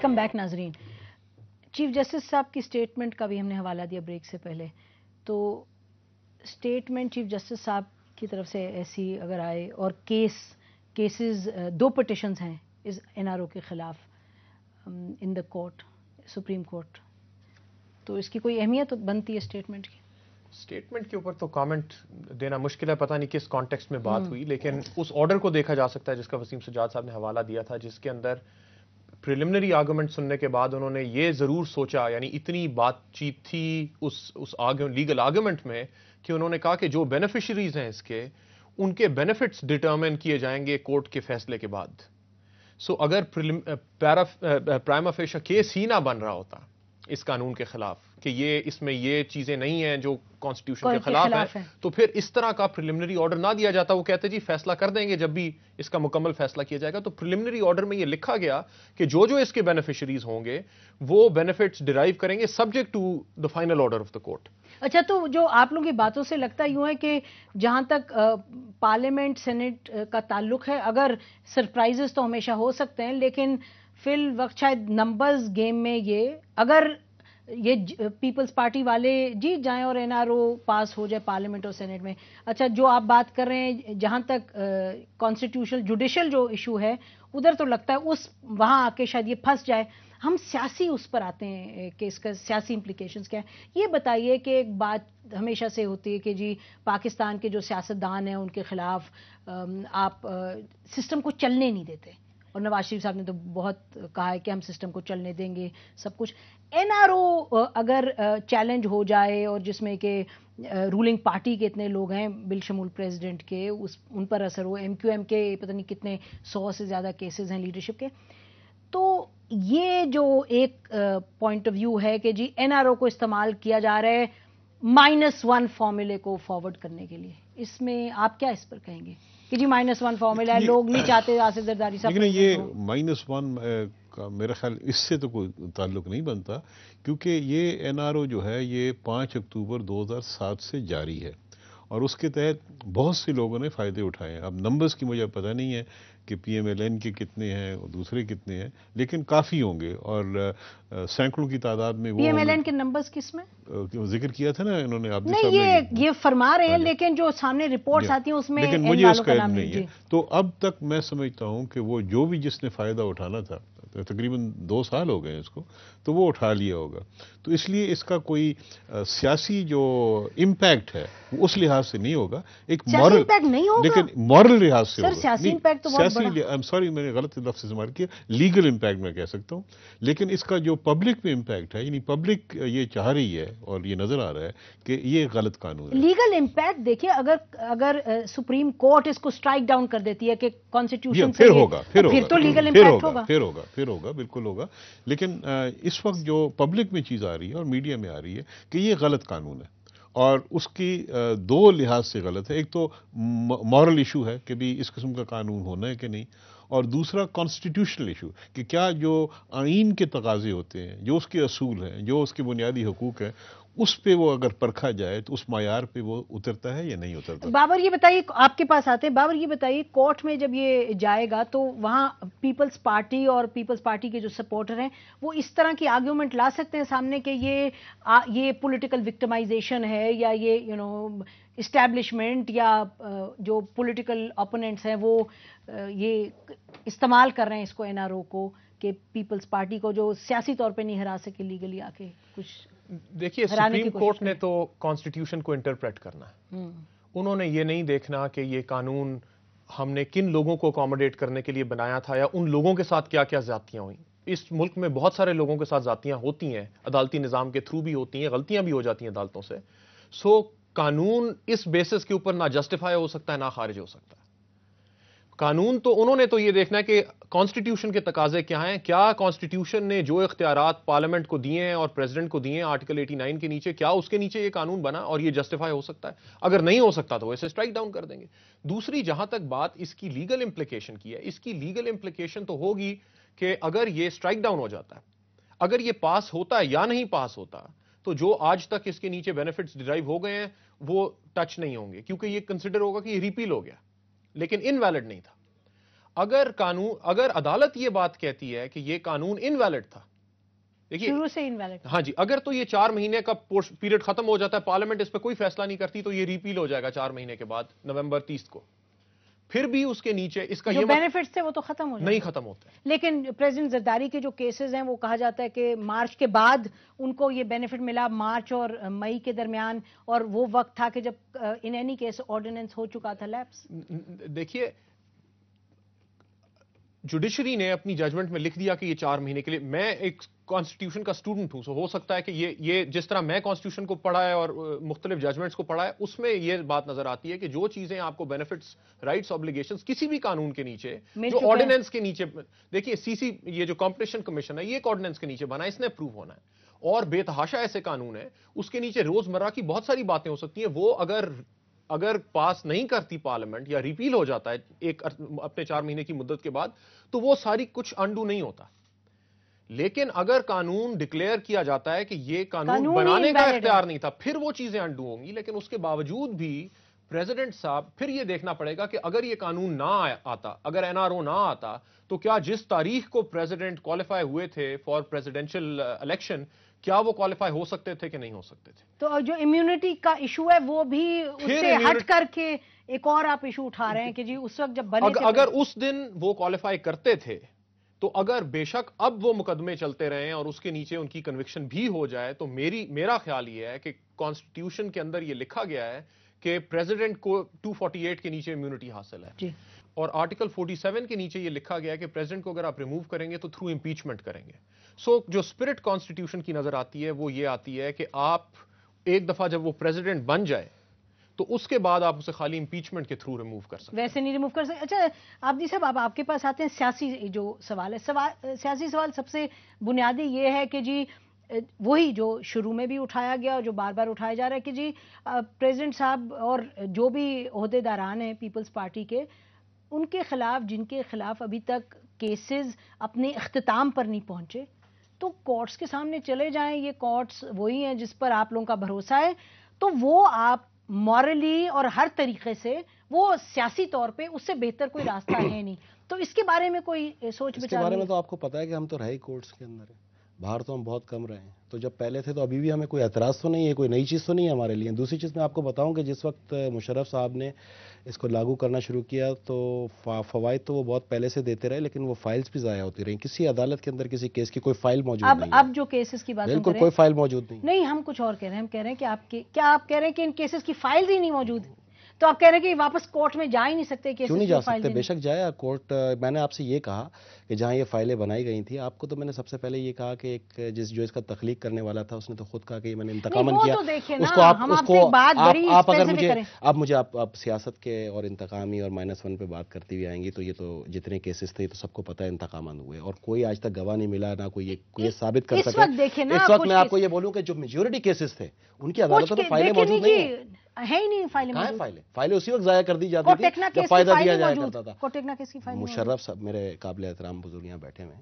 Welcome back नाजरीन chief justice साहब की स्टेटमेंट का भी हमने हवाला दिया ब्रेक से पहले तो स्टेटमेंट चीफ जस्टिस साहब की तरफ से ऐसी अगर आए और केस केसेस दो पटिशन हैं इस एनआरओ के ख़िलाफ़ in the court supreme court तो इसकी कोई अहमियत तो बनती है स्टेटमेंट की स्टेटमेंट के ऊपर तो कमेंट देना मुश्किल है पता नहीं किस कॉन्टेक्स्ट में बात हम्म। हुई लेकिन उस ऑर्डर को देखा जा सकता है जिसका वसीम सजाद साहब ने हवाला दिया था जिसके अंदर प्रिलिमिनरी आर्गूमेंट सुनने के बाद उन्होंने ये ज़रूर सोचा यानी इतनी बातचीत थी उस उस आर्ग्यू लीगल आर्ग्यूमेंट में कि उन्होंने कहा कि जो बेनिफिशरीज हैं इसके उनके बेनिफिट्स डिटर्मिन किए जाएंगे कोर्ट के फैसले के बाद सो अगर प्राइमा प्राइमाफेशा केस ही ना बन रहा होता इस कानून के खिलाफ कि ये इसमें ये चीज़ें नहीं हैं जो कॉन्स्टिट्यूशन के खिलाफ हैं है। तो फिर इस तरह का प्रिलिमिनरी ऑर्डर ना दिया जाता वो कहते जी फैसला कर देंगे जब भी इसका मुकम्मल फैसला किया जाएगा तो प्रिलिमिनरी ऑर्डर में ये लिखा गया कि जो जो इसके बेनिफिशरीज होंगे वो बेनिफिट्स डिराइव करेंगे subject to the final order of the court अच्छा तो जो आप लोगों की बातों से लगता यूं है कि जहां तक पार्लियामेंट सेनेट का ताल्लुक है अगर सरप्राइजेस तो हमेशा हो सकते हैं लेकिन फिल वक्त शायद नंबर्स गेम में ये अगर ये पीपल्स पार्टी वाले जीत जाएं और एनआरओ पास हो जाए पार्लियामेंट और सेनेट में अच्छा जो आप बात कर रहे हैं जहां तक कॉन्स्टिट्यूशनल जुडिशल जो इशू है उधर तो लगता है उस वहां आके शायद ये फंस जाए हम सियासी उस पर आते हैं कि इसका सियासी इंप्लीकेशन क्या है ये बताइए कि एक बात हमेशा से होती है कि जी पाकिस्तान के जो सियासतदान हैं उनके खिलाफ आप सिस्टम को चलने नहीं देते और नवाज शरीफ साहब ने तो बहुत कहा है कि हम सिस्टम को चलने देंगे सब कुछ एनआरओ अगर चैलेंज हो जाए और जिसमें कि रूलिंग पार्टी के इतने लोग हैं बिलशमूल प्रेसिडेंट के उस उन पर असर हो एम एम के पता नहीं कितने सौ से ज़्यादा केसेस हैं लीडरशिप के तो ये जो एक पॉइंट ऑफ व्यू है कि जी एनआरओ को इस्तेमाल किया जा रहा है माइनस वन फॉर्मूले को फॉरवर्ड करने के लिए इसमें आप क्या इस पर कहेंगे कि जी माइनस वन फॉर्मूला है लोग नहीं चाहते आसिफ जरदारी साहब ये माइनस वन का मेरा ख्याल इससे तो कोई ताल्लुक नहीं बनता क्योंकि ये ओ जो है ये पाँच अक्टूबर सात से जारी है और उसके तहत बहुत से लोगों ने फ़ायदे उठाए हैं अब नंबर्स की मुझे पता नहीं है कि पीएमएलएन के कितने हैं और दूसरे कितने हैं लेकिन काफ़ी होंगे और सैकड़ों की तादाद में पीएमएलएन के नंबर्स किसमें जिक्र किया था ना इन्होंने आप नहीं ये ये फरमा रहे हैं हाँ लेकिन जो सामने रिपोर्ट्स आती हैं उसमें लेकिन मुझे इसका नहीं है तो अब तक मैं समझता हूं कि वो जो भी जिसने फायदा उठाना था तकरीबन दो साल हो गए इसको तो वो उठा लिया होगा तो इसलिए इसका कोई सियासी जो इम्पैक्ट है वो उस लिहाज से नहीं होगा एक मॉरल लेकिन मॉरल लिहाज से होगा सियासी आई एम सॉरी मैंने गलत लफ्ज इस्तेमाल किया लीगल इम्पैक्ट मैं कह सकता हूँ लेकिन इसका जो पब्लिक में इम्पैक्ट है यानी पब्लिक ये चाह रही है और ये नजर आ रहा है कि ये गलत कानून लीगल इम्पैक्ट देखिए अगर अगर सुप्रीम कोर्ट इसको स्ट्राइक डाउन कर देती है कि कॉन्स्टिट्यूशन फिर तो तो होगा फिर होगा फिर तो लीगल इम्पैक्ट होगा फिर होगा फिर होगा बिल्कुल होगा लेकिन इस वक्त जो पब्लिक में चीज़ आ रही है और मीडिया में आ रही है कि ये गलत कानून है और उसकी दो लिहाज से गलत है एक तो मॉरल इशू है कि भी इस किस्म का कानून होना है कि नहीं और दूसरा कॉन्स्टिट्यूशनल इशू कि क्या जो आइन के तकाजे होते हैं जो उसके असूल हैं जो उसके बुनियादी हकूक़ हैं उस पे वो अगर परखा जाए तो उस मैार पे वो उतरता है या नहीं उतरता बाबर ये बताइए आपके पास आते हैं बाबर ये बताइए कोर्ट में जब ये जाएगा तो वहाँ पीपल्स पार्टी और पीपल्स पार्टी के जो सपोर्टर हैं वो इस तरह की आर्ग्यूमेंट ला सकते हैं सामने कि ये आ, ये पोलिटिकल विक्टमाइजेशन है या ये यू नो इस्टेब्लिशमेंट या जो पोलिटिकल ओपोनेंट्स हैं वो ये इस्तेमाल कर रहे हैं इसको एनआरओ को कि पीपल्स पार्टी को जो सियासी तौर पे नहीं हरा सके लीगली आके कुछ देखिए सुप्रीम कोर्ट ने तो कॉन्स्टिट्यूशन को इंटरप्रेट करना है हम्म। उन्होंने ये नहीं देखना कि ये कानून हमने किन लोगों को अकोमोडेट करने के लिए बनाया था या उन लोगों के साथ क्या क्या जातियां हुई इस मुल्क में बहुत सारे लोगों के साथ जातियां होती हैं अदालती निज़ाम के थ्रू भी होती हैं गलतियां भी हो जाती हैं अदालतों से सो कानून इस बेसिस के ऊपर ना जस्टिफाई हो सकता है ना खारिज हो सकता है कानून तो उन्होंने तो ये देखना है कि कॉन्स्टिट्यूशन के तकाजे क्या हैं क्या कॉन्स्टिट्यूशन ने जो इख्तियार पार्लियामेंट को दिए हैं और प्रेसिडेंट को दिए हैं आर्टिकल 89 के नीचे क्या उसके नीचे ये कानून बना और ये जस्टिफाई हो सकता है अगर नहीं हो सकता तो वैसे स्ट्राइक डाउन कर देंगे दूसरी जहां तक बात इसकी लीगल इंप्लीकेशन की है इसकी लीगल इंप्लीकेशन तो होगी कि अगर ये स्ट्राइक डाउन हो जाता है अगर ये पास होता है या नहीं पास होता तो जो आज तक इसके नीचे बेनिफिट्स डिराइव हो गए हैं वो टच नहीं होंगे क्योंकि ये कंसिडर होगा कि रिपील हो गया लेकिन इनवैलिड नहीं था अगर कानून अगर अदालत यह बात कहती है कि यह कानून इनवैलिड था देखिए शुरू से इनवैलिड हाँ जी अगर तो ये चार महीने का पीरियड खत्म हो जाता है पार्लियामेंट इस पर कोई फैसला नहीं करती तो ये रिपील हो जाएगा चार महीने के बाद नवंबर तीस को फिर भी उसके नीचे इसका जो बेनिफिट्स थे वो तो खत्म हो नहीं खत्म होते लेकिन प्रेसिडेंट जरदारी के जो केसेस हैं वो कहा जाता है कि मार्च के बाद उनको ये बेनिफिट मिला मार्च और मई के दरमियान और वो वक्त था कि जब इन एनी केस ऑर्डिनेंस हो चुका था लैप्स देखिए जुडिशरी ने अपनी जजमेंट में लिख दिया कि ये चार महीने के लिए मैं एक कॉन्स्टिट्यूशन का स्टूडेंट हूं सो हो सकता है कि ये ये जिस तरह मैं कॉन्स्टिट्यूशन को पढ़ा है और मुख्तलिफ जजमेंट्स को पढ़ा है उसमें ये बात नजर आती है कि जो चीजें आपको बेनिफिट्स राइट्स ऑब्लिगेशन किसी भी कानून के नीचे जो ऑर्डिनेंस के नीचे देखिए सीसी ये जो कॉम्पिटिशन कमीशन है ये एक ऑर्डिनेंस के नीचे बना है इसने अप्रूव होना है और बेतहाशा ऐसे कानून है उसके नीचे रोजमर्रा की बहुत सारी बातें हो सकती हैं वो अगर अगर पास नहीं करती पार्लियामेंट या रिपील हो जाता है एक अपने चार महीने की मुद्दत के बाद तो वो सारी कुछ अंडू नहीं होता लेकिन अगर कानून डिक्लेयर किया जाता है कि ये कानून, कानून बनाने का इख्तियार नहीं था फिर वो चीजें अंडू होंगी लेकिन उसके बावजूद भी प्रेसिडेंट साहब फिर यह देखना पड़ेगा कि अगर ये कानून ना आता अगर एनआरओ ना आता तो क्या जिस तारीख को प्रेसिडेंट क्वालिफाई हुए थे फॉर प्रेसिडेंशियल इलेक्शन क्या वो क्वालिफाई हो सकते थे कि नहीं हो सकते थे तो जो इम्यूनिटी का इशू है वो भी उससे हट करके एक और आप इशू उठा रहे हैं कि जी उस वक्त जब बने अग, अगर उस दिन वो क्वालिफाई करते थे तो अगर बेशक अब वो मुकदमे चलते रहे और उसके नीचे उनकी कन्विक्शन भी हो जाए तो मेरी मेरा ख्याल यह है कि कॉन्स्टिट्यूशन के अंदर यह लिखा गया है कि प्रेसिडेंट को 248 के नीचे इम्यूनिटी हासिल है और आर्टिकल 47 के नीचे ये लिखा गया है कि प्रेसिडेंट को अगर आप रिमूव करेंगे तो थ्रू इम्पीचमेंट करेंगे सो so, जो स्पिरिट कॉन्स्टिट्यूशन की नजर आती है वो ये आती है कि आप एक दफा जब वो प्रेसिडेंट बन जाए तो उसके बाद आप उसे खाली इंपीचमेंट के थ्रू रिमूव कर सकते वैसे नहीं रिमूव कर सकते अच्छा आप जी साहब आप आपके पास आते हैं सियासी जो सवाल है सवाल सियासी सवाल सबसे बुनियादी ये है कि जी वही जो शुरू में भी उठाया गया और जो बार बार उठाया जा रहा है कि जी प्रेसिडेंट साहब और जो भी अहदेदारान हैं पीपल्स पार्टी के उनके ख़िलाफ़ जिनके ख़िलाफ़ अभी तक केसेस अपने अख्ताम पर नहीं पहुँचे तो कोर्ट्स के सामने चले जाएं ये कोर्ट्स वही हैं जिस पर आप लोगों का भरोसा है तो वो आप मॉरली और हर तरीके से वो सियासी तौर पे उससे बेहतर कोई रास्ता है नहीं तो इसके बारे में कोई सोच विचार बारे में तो आपको पता है कि हम तो रहे कोर्ट्स के अंदर है बाहर तो हम बहुत कम रहे हैं तो जब पहले थे तो अभी भी हमें कोई एतराज़ तो नहीं है कोई नई चीज़ तो नहीं है हमारे लिए दूसरी चीज़ मैं आपको बताऊं कि जिस वक्त मुशरफ साहब ने इसको लागू करना शुरू किया तो फवायद तो वो बहुत पहले से देते रहे लेकिन वो फाइल्स भी ज़ाया होती रही किसी अदालत के अंदर किसी केस की कोई फाइल मौजूद अब, नहीं अब जो केसेस की बात बिल्कुल कोई फाइल मौजूद नहीं नहीं हम कुछ और कह रहे हैं हम कह रहे हैं कि आपके क्या आप कह रहे हैं कि इन केसेस की फाइल्स ही नहीं मौजूद तो आप कह रहे हैं कि वापस कोर्ट में जा ही नहीं सकते क्यों नहीं जा सकते बेशक जाए कोर्ट मैंने आपसे ये कहा कि जहाँ ये फाइलें बनाई गई थी आपको तो मैंने सबसे पहले ये कहा कि एक जिस जो इसका तखलीक करने वाला था उसने तो खुद कहा कि मैंने इंतकामन किया तो उसको आप उसको आप, अगर मुझे आप मुझे आप, सियासत के और इंतकामी और माइनस वन पे बात करती हुई आएंगी तो ये तो जितने केसेस थे तो सबको पता है इंतकामन हुए और कोई आज तक गवाह नहीं मिला ना कोई ये साबित कर सकता इस वक्त मैं आपको ये बोलूँ कि जो मेजोरिटी केसेस थे उनकी अदालतों में फाइलें मौजूद नहीं है ही नहीं फाइलें कहाँ फाइलें फाइलें उसी वक्त जाया कर दी जाती थी जब फायदा दिया जाया करता था कोटेकना केस की फाइल मुशर्रफ साहब मेरे काबिल एहतराम बुजुर्ग यहाँ बैठे हुए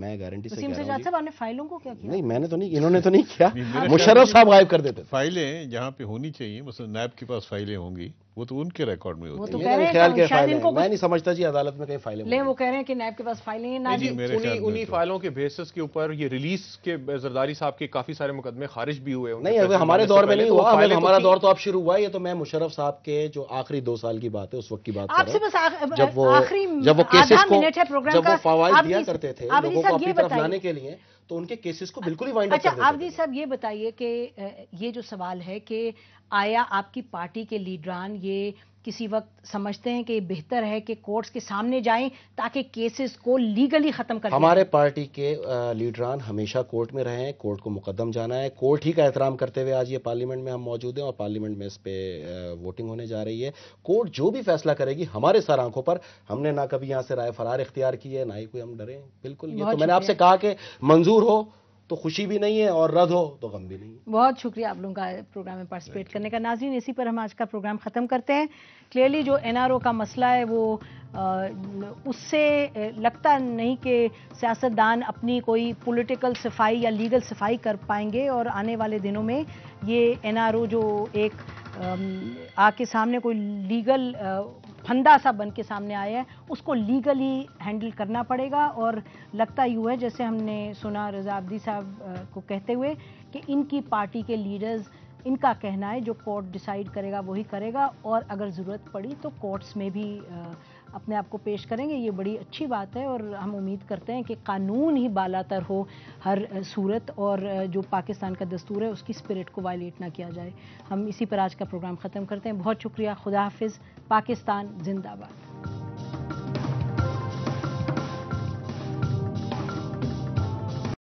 मैं गारंटी से कह रहा हूं फाइलों को क्या किया नहीं मैंने तो नहीं इन्होंने तो नहीं किया मुशर्रफ साहब गायब कर देते फाइलें जहाँ पे होनी चाहिए मतलब नैब के पास फाइलें होंगी वो तो उनके रिकॉर्ड में होती है तो, तो ख्याल के फाइल मैं नहीं समझता जी अदालत में कहीं फाइलें ले वो कह रहे हैं कि नायब के पास फाइलें हैं नायब उन्हीं उन्हीं तो। फाइलों के बेसिस के ऊपर ये रिलीज के जरदारी साहब के काफी सारे मुकदमे खारिज भी हुए नहीं अगर हमारे दौर में नहीं तो हुआ हमारा दौर तो अब शुरू हुआ ये तो मैं मुशरफ साहब के जो आखिरी दो साल की बात है उस वक्त की बात आपसे बस जब वो जब वो केसेस को जब वो फवाद दिया करते थे लोगों को अपनी तरफ लाने के लिए तो उनके केसेस को बिल्कुल ही वाइंड अच्छा आप जी साहब ये बताइए कि ये जो सवाल है कि आया आपकी पार्टी के लीडरान ये किसी वक्त समझते हैं कि बेहतर है कि कोर्ट्स के सामने जाएं ताकि केसेस को लीगली खत्म कर हमारे पार्टी के लीडरान हमेशा कोर्ट में रहे हैं कोर्ट को मुकदम जाना है कोर्ट ही का एहतराम करते हुए आज ये पार्लियामेंट में हम मौजूद हैं और पार्लियामेंट में इस पर वोटिंग होने जा रही है कोर्ट जो भी फैसला करेगी हमारे सर आंखों पर हमने ना कभी यहाँ से राय फरार इख्तियार की है ना ही कोई हम डरे बिल्कुल ये तो मैंने आपसे कहा कि मंजूर हो तो खुशी भी नहीं है और रद्द हो तो गम भी नहीं है बहुत शुक्रिया आप लोगों का प्रोग्राम में पार्टिसिपेट करने का नाजरीन इसी पर हम आज का प्रोग्राम ख़त्म करते हैं क्लियरली जो एनआरओ का मसला है वो आ, उससे लगता नहीं कि सियासतदान अपनी कोई पॉलिटिकल सफाई या लीगल सफाई कर पाएंगे और आने वाले दिनों में ये एनआरओ जो एक आके सामने कोई लीगल फंदा सा बन के सामने आया है उसको लीगली हैंडल करना पड़ेगा और लगता यूँ है जैसे हमने सुना अब्दी साहब को कहते हुए कि इनकी पार्टी के लीडर्स इनका कहना है जो कोर्ट डिसाइड करेगा वही करेगा और अगर ज़रूरत पड़ी तो कोर्ट्स में भी अपने आप को पेश करेंगे ये बड़ी अच्छी बात है और हम उम्मीद करते हैं कि कानून ही बालातर हो हर सूरत और जो पाकिस्तान का दस्तूर है उसकी स्पिरिट को वायलेट ना किया जाए हम इसी पर आज का प्रोग्राम ख़त्म करते हैं बहुत शुक्रिया खुदा हाफिज़ पाकिस्तान जिंदाबाद